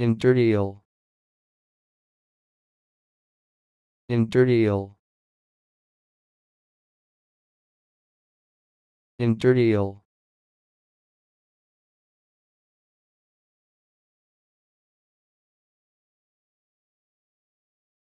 Interdial. Interdial. Interdial.